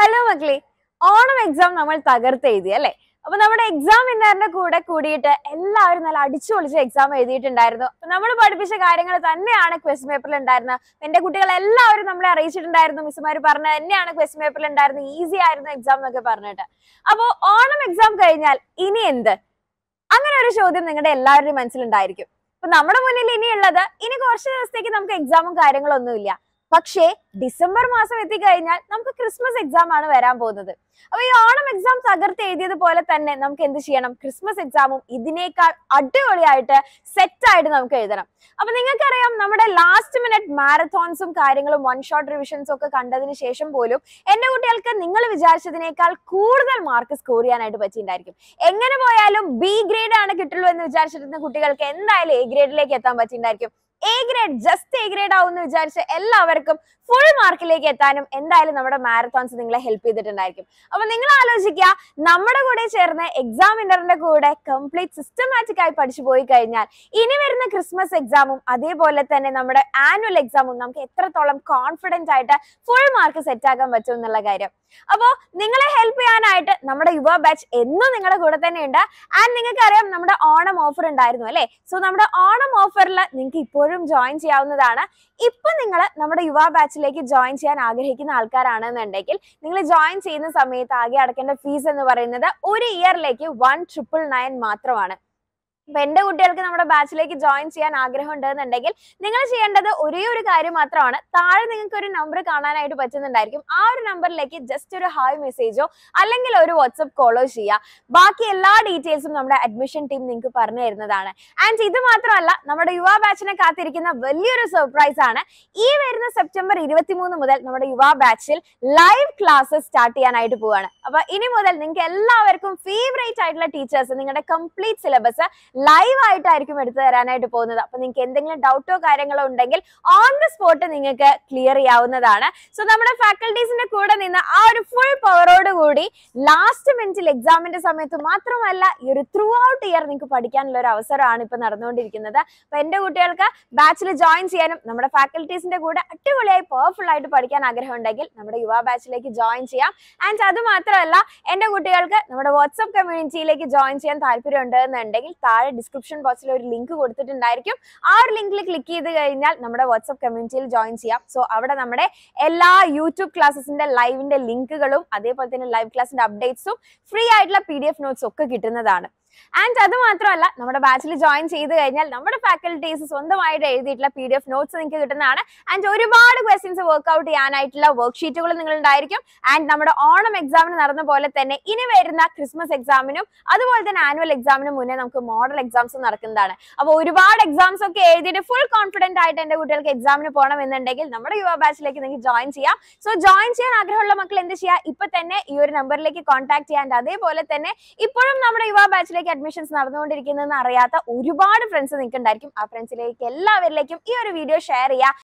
hello മക്കളെ Onam exam നമ്മൾ തകർത്തെഴുതി അല്ലേ അപ്പൊ നമ്മുടെ എക്സാം വിന്നറിന്റെ കൂടെ കൂടിയിട്ട് എല്ലാവരും നല്ല അടിച്ചു പൊളിച്ച് എക്സാം എഴുതിയിട്ടുണ്ടായിരുന്നു നമ്മൾ പഠിപ്പിച്ച കാര്യങ്ങൾ തന്നെയാണ് ക്വസ്റ്റ്യൻ പേപ്പറിൽ ഉണ്ടായിരുന്നത് എന്റെ കുട്ടികൾ എല്ലാവരും നമ്മളെ അറിയിച്ചിട്ടുണ്ടായിരുന്നു മിസ്സുമാർ പറഞ്ഞത് തന്നെയാണ് ക്വസ്റ്റ്യൻ പേപ്പറിൽ ഉണ്ടായിരുന്നത് ഈസി ആയിരുന്നു എക്സാം എന്നൊക്കെ പറഞ്ഞിട്ട് അപ്പോൾ ഓണം എക്സാം കഴിഞ്ഞാൽ ഇനി എന്ത് അങ്ങനെ ഒരു ചോദ്യം നിങ്ങളുടെ എല്ലാവരുടെയും മനസ്സിലുണ്ടായിരിക്കും അപ്പൊ നമ്മുടെ മുന്നിൽ ഇനിയുള്ളത് ഇനി കുറച്ച് ദിവസത്തേക്ക് നമുക്ക് എക്സാമും കാര്യങ്ങളൊന്നുമില്ല പക്ഷേ ഡിസംബർ മാസം എത്തിക്കഴിഞ്ഞാൽ നമുക്ക് ക്രിസ്മസ് എക്സാം ആണ് വരാൻ പോകുന്നത് അപ്പൊ ഈ ഓണം എക്സാം തകർത്ത് എഴുതിയത് പോലെ തന്നെ നമുക്ക് എന്ത് ചെയ്യണം ക്രിസ്മസ് എക്സാമും ഇതിനേക്കാൾ അടിപൊളിയായിട്ട് സെറ്റ് ആയിട്ട് നമുക്ക് എഴുതണം അപ്പൊ നിങ്ങൾക്കറിയാം നമ്മുടെ ലാസ്റ്റ് മിനിറ്റ് മാരത്തോൺസും കാര്യങ്ങളും വൺ ഷോട്ട് റിവിഷൻസും ഒക്കെ കണ്ടതിന് ശേഷം പോലും എന്റെ കുട്ടികൾക്ക് നിങ്ങൾ വിചാരിച്ചതിനേക്കാൾ കൂടുതൽ മാർക്ക് സ്കോർ ചെയ്യാനായിട്ട് പറ്റിയിട്ടുണ്ടായിരിക്കും എങ്ങനെ പോയാലും ബി ഗ്രേഡ് ആണ് കിട്ടുള്ളൂ എന്ന് വിചാരിച്ചിരുന്ന കുട്ടികൾക്ക് എന്തായാലും എ ഗ്രേഡിലേക്ക് എത്താൻ പറ്റിയിട്ടുണ്ടായിരിക്കും A grade just A grade എന്ന് വിചാരിച്ച എല്ലാവർക്കും ഫുൾ മാർക്കിലേക്ക് എത്താനും എന്തായാലും നമ്മുടെ മാരത്തോൺസ് നിങ്ങളെ ഹെൽപ്പ് ചെയ്തിട്ടുണ്ടായിരിക്കും അപ്പൊ നിങ്ങൾ ആലോചിക്കുക നമ്മുടെ കൂടെ ചേർന്ന് എക്സാമിനറിന്റെ കൂടെ കംപ്ലീറ്റ് സിസ്റ്റമാറ്റിക് ആയി പഠിച്ചു പോയി കഴിഞ്ഞാൽ ഇനി വരുന്ന ക്രിസ്മസ് എക്സാമും അതേപോലെ തന്നെ നമ്മുടെ ആനുവൽ എക്സാമും നമുക്ക് എത്രത്തോളം കോൺഫിഡന്റ് ആയിട്ട് ഫുൾ മാർക്ക് സെറ്റ് ആക്കാൻ പറ്റും എന്നുള്ള കാര്യം അപ്പോൾ നിങ്ങളെ ഹെൽപ്പ് ചെയ്യാനായിട്ട് നമ്മുടെ യുവ ബാച്ച് എന്നും നിങ്ങളുടെ കൂടെ തന്നെ ഉണ്ട് ആൻഡ് നിങ്ങൾക്കറിയാം നമ്മുടെ ഓണം ഓഫർ ഉണ്ടായിരുന്നു അല്ലേ സോ നമ്മുടെ ഓണം ഓഫറിൽ നിങ്ങൾക്ക് ഇപ്പോഴും എപ്പോഴും ജോയിൻ ചെയ്യാവുന്നതാണ് ഇപ്പൊ നിങ്ങൾ നമ്മുടെ യുവാ ബാച്ചിലേക്ക് ജോയിൻ ചെയ്യാൻ ആഗ്രഹിക്കുന്ന ആൾക്കാരാണെന്നുണ്ടെങ്കിൽ നിങ്ങൾ ജോയിൻ ചെയ്യുന്ന സമയത്ത് ആകെ അടക്കേണ്ട ഫീസ് എന്ന് പറയുന്നത് ഒരു ഇയറിലേക്ക് വൺ ട്രിപ്പിൾ നയൻ മാത്രമാണ് അപ്പൊ എന്റെ കുട്ടികൾക്ക് നമ്മുടെ ബാച്ചിലേക്ക് ജോയിൻ ചെയ്യാൻ ആഗ്രഹം ഉണ്ടെന്നുണ്ടെങ്കിൽ നിങ്ങൾ ചെയ്യേണ്ടത് ഒരേ ഒരു കാര്യം മാത്രമാണ് താഴെ നിങ്ങൾക്ക് ഒരു നമ്പർ കാണാനായിട്ട് പറ്റുന്നുണ്ടായിരിക്കും ആ ഒരു നമ്പറിലേക്ക് ജസ്റ്റ് ഒരു ഹായ് മെസ്സേജോ അല്ലെങ്കിൽ ഒരു വാട്സപ്പ് കോളോ ചെയ്യുക ബാക്കി എല്ലാ ഡീറ്റെയിൽസും നമ്മുടെ അഡ്മിഷൻ ടീം നിങ്ങൾക്ക് പറഞ്ഞു തരുന്നതാണ് ആൻഡ് ഇത് മാത്രമല്ല നമ്മുടെ യുവാ ബാച്ചിനെ കാത്തിരിക്കുന്ന വലിയൊരു സർപ്രൈസ് ആണ് ഈ വരുന്ന സെപ്റ്റംബർ ഇരുപത്തിമൂന്ന് മുതൽ നമ്മുടെ യുവാ ബാച്ചിൽ ലൈവ് ക്ലാസ്സസ് സ്റ്റാർട്ട് ചെയ്യാനായിട്ട് പോവാണ് അപ്പൊ ഇനി മുതൽ നിങ്ങൾക്ക് എല്ലാവർക്കും ഫേവറേറ്റ് ആയിട്ടുള്ള ടീച്ചേഴ്സ് നിങ്ങളുടെ കംപ്ലീറ്റ് സിലബസ് ലൈവ് ആയിട്ടായിരിക്കും എടുത്തു തരാനായിട്ട് പോകുന്നത് അപ്പൊ നിങ്ങൾക്ക് എന്തെങ്കിലും ഡൗട്ടോ കാര്യങ്ങളോ ഉണ്ടെങ്കിൽ ഓൺ ദ സ്പോട്ട് നിങ്ങൾക്ക് ക്ലിയർ ചെയ്യാവുന്നതാണ് സോ നമ്മുടെ ഫാക്കൽറ്റീസിന്റെ കൂടെ നിന്ന് ആ ഒരു ഫുൾ പവറോട് കൂടി ലാസ്റ്റ് മിനിറ്റിൽ എക്സാമിന്റെ സമയത്ത് മാത്രമല്ല ഈ ഒരു ത്രൂ ഔട്ട് ഇയർ നിങ്ങൾക്ക് പഠിക്കാനുള്ള ഒരു അവസരമാണ് ഇപ്പൊ നടന്നുകൊണ്ടിരിക്കുന്നത് അപ്പൊ എന്റെ കുട്ടികൾക്ക് ബാച്ചിൽ ജോയിൻ ചെയ്യാനും നമ്മുടെ ഫാക്കൽറ്റീസിന്റെ കൂടെ അടിപൊളിയായി പവർഫുൾ ആയിട്ട് പഠിക്കാൻ ആഗ്രഹം ഉണ്ടെങ്കിൽ നമ്മുടെ യുവ ബാച്ചിലേക്ക് ജോയിൻ ചെയ്യാം ആൻഡ് അത് മാത്രമല്ല എന്റെ കുട്ടികൾക്ക് നമ്മുടെ വാട്സ്ആപ്പ് കമ്മ്യൂണിറ്റിയിലേക്ക് ജോയിൻ ചെയ്യാൻ താല്പര്യം ഉണ്ടെന്നുണ്ടെങ്കിൽ താഴെ താഴെ ഡിസ്ക്രിപ്ഷൻ ബോക്സിൽ ഒരു ലിങ്ക് കൊടുത്തിട്ടുണ്ടായിരിക്കും ആ ഒരു ലിങ്കിൽ ക്ലിക്ക് ചെയ്ത് കഴിഞ്ഞാൽ നമ്മുടെ വാട്സ്ആപ്പ് കമ്മ്യൂണിറ്റിയിൽ ജോയിൻ ചെയ്യാം സോ അവിടെ നമ്മുടെ എല്ലാ യൂട്യൂബ് ക്ലാസ്സിന്റെ ലൈവിന്റെ ലിങ്കുകളും അതേപോലെ തന്നെ ലൈവ് ക്ലാസിന്റെ അപ്ഡേറ്റ്സും ഫ്രീ ആയിട്ടുള്ള പി ഡി എഫ് നോട്ട്സും ഒക്കെ കിട്ടുന്നതാണ് ആൻഡ് അത് മാത്രമല്ല നമ്മുടെ ബാച്ചിൽ ജോയിൻ ചെയ്ത് കഴിഞ്ഞാൽ നമ്മുടെ ഫാക്കൽറ്റീസ് സ്വന്തമായിട്ട് എഴുതിയിട്ടുള്ള പി ഡി എഫ് നോട്ട്സ് നിങ്ങൾക്ക് കിട്ടുന്നതാണ് ആൻഡ് ഒരുപാട് ക്വസ്റ്റ്യൻസ് വർക്ക്ഔട്ട് ചെയ്യാനായിട്ടുള്ള നിങ്ങൾ നിങ്ങളുണ്ടായിരിക്കും ആൻഡ് നമ്മുടെ ഓണം എക്സാമിന് നടന്ന പോലെ തന്നെ ഇനി വരുന്ന ക്രിസ്മസ് എക്സാമിനും അതുപോലെ തന്നെ ആനുവൽ എക്സാമിനും മുന്നേ നമുക്ക് മോഡൽ എക്സാംസ് നടക്കുന്നതാണ് അപ്പോൾ ഒരുപാട് എക്സാംസ് ഒക്കെ എഴുതിയിട്ട് ഫുൾ കോൺഫിഡന്റ് ആയിട്ട് എന്റെ കുട്ടികൾക്ക് എക്സാമിന് പോകണം എന്നുണ്ടെങ്കിൽ നമ്മുടെ യുവ ബാച്ചിലേക്ക് നിങ്ങൾക്ക് ജോയിൻ ചെയ്യാം സോ ജോയിൻ ചെയ്യാൻ ആഗ്രഹമുള്ള മക്കൾ എന്ത് ചെയ്യുക ഇപ്പൊ തന്നെ ഈ ഒരു നമ്പറിലേക്ക് കോൺടാക്ട് ചെയ്യാൻ അതേപോലെ തന്നെ ഇപ്പോഴും നമ്മുടെ യുവ ബാച്ചിലേക്ക് കോഴ്സിലേക്ക് അഡ്മിഷൻസ് നടന്നുകൊണ്ടിരിക്കുന്നതെന്ന് അറിയാത്ത ഒരുപാട് ഫ്രണ്ട്സ് നിങ്ങൾക്ക് ഉണ്ടായിരിക്കും ആ ഫ്രണ്ട്സിലേക്ക് എല്ലാവരിലേക്കും ഈ ഒരു വീഡിയോ ഷെയർ ചെയ്യുക